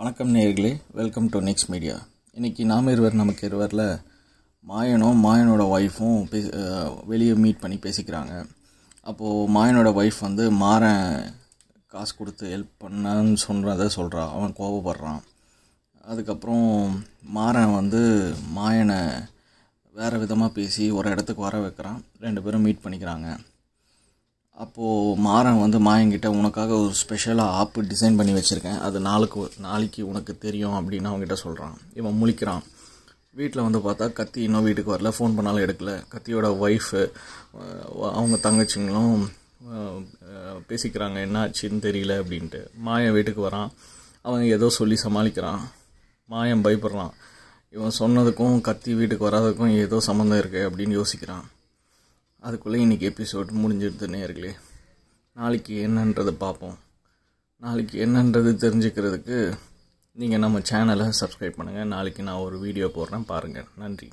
வணக்கம் நேர்களே welcome to next media இன்றைக்கி நாம் இருவர் நமக்கு இருவரில் மாயனும் மாயனோட ஒய்ஃபும் பே வெளியே மீட் பண்ணி பேசிக்கிறாங்க அப்போது மாயனோட ஒய்ஃப் வந்து மாறன் காசு கொடுத்து ஹெல்ப் பண்ணான்னு சொல்கிறத சொல்கிறான் அவன் கோபப்படுறான் அதுக்கப்புறம் மாறன் வந்து மாயனை வேறு விதமாக பேசி ஒரு இடத்துக்கு வர வைக்கிறான் ரெண்டு பேரும் மீட் பண்ணிக்கிறாங்க அப்போது மாறன் வந்து மாயங்கிட்ட உனக்காக ஒரு ஸ்பெஷலாக ஆப்பு டிசைன் பண்ணி வச்சுருக்கேன் அது நாளுக்கு நாளைக்கு உனக்கு தெரியும் அப்படின்னு அவங்ககிட்ட சொல்கிறான் இவன் முழிக்கிறான் வீட்டில் வந்து பார்த்தா கத்தி இன்னும் வீட்டுக்கு வரல ஃபோன் பண்ணாலும் எடுக்கல கத்தியோட ஒய்ஃபு அவங்க தங்கச்சிங்களும் பேசிக்கிறாங்க என்ன ஆச்சுன்னு தெரியல அப்படின்ட்டு மாயன் வீட்டுக்கு வரான் அவன் ஏதோ சொல்லி சமாளிக்கிறான் மாயன் பயப்படுறான் இவன் சொன்னதுக்கும் கத்தி வீட்டுக்கு வராததுக்கும் ஏதோ சம்மந்தம் இருக்குது அப்படின்னு யோசிக்கிறான் அதுக்குள்ளே இன்றைக்கி எபிசோட் முடிஞ்சிருது நேர்களே நாளைக்கு என்னன்றது பார்ப்போம் நாளைக்கு என்னன்றது தெரிஞ்சுக்கிறதுக்கு நீங்கள் நம்ம சேனலை சப்ஸ்கிரைப் பண்ணுங்கள் நாளைக்கு நான் ஒரு வீடியோ போடுறேன் பாருங்கள் நன்றி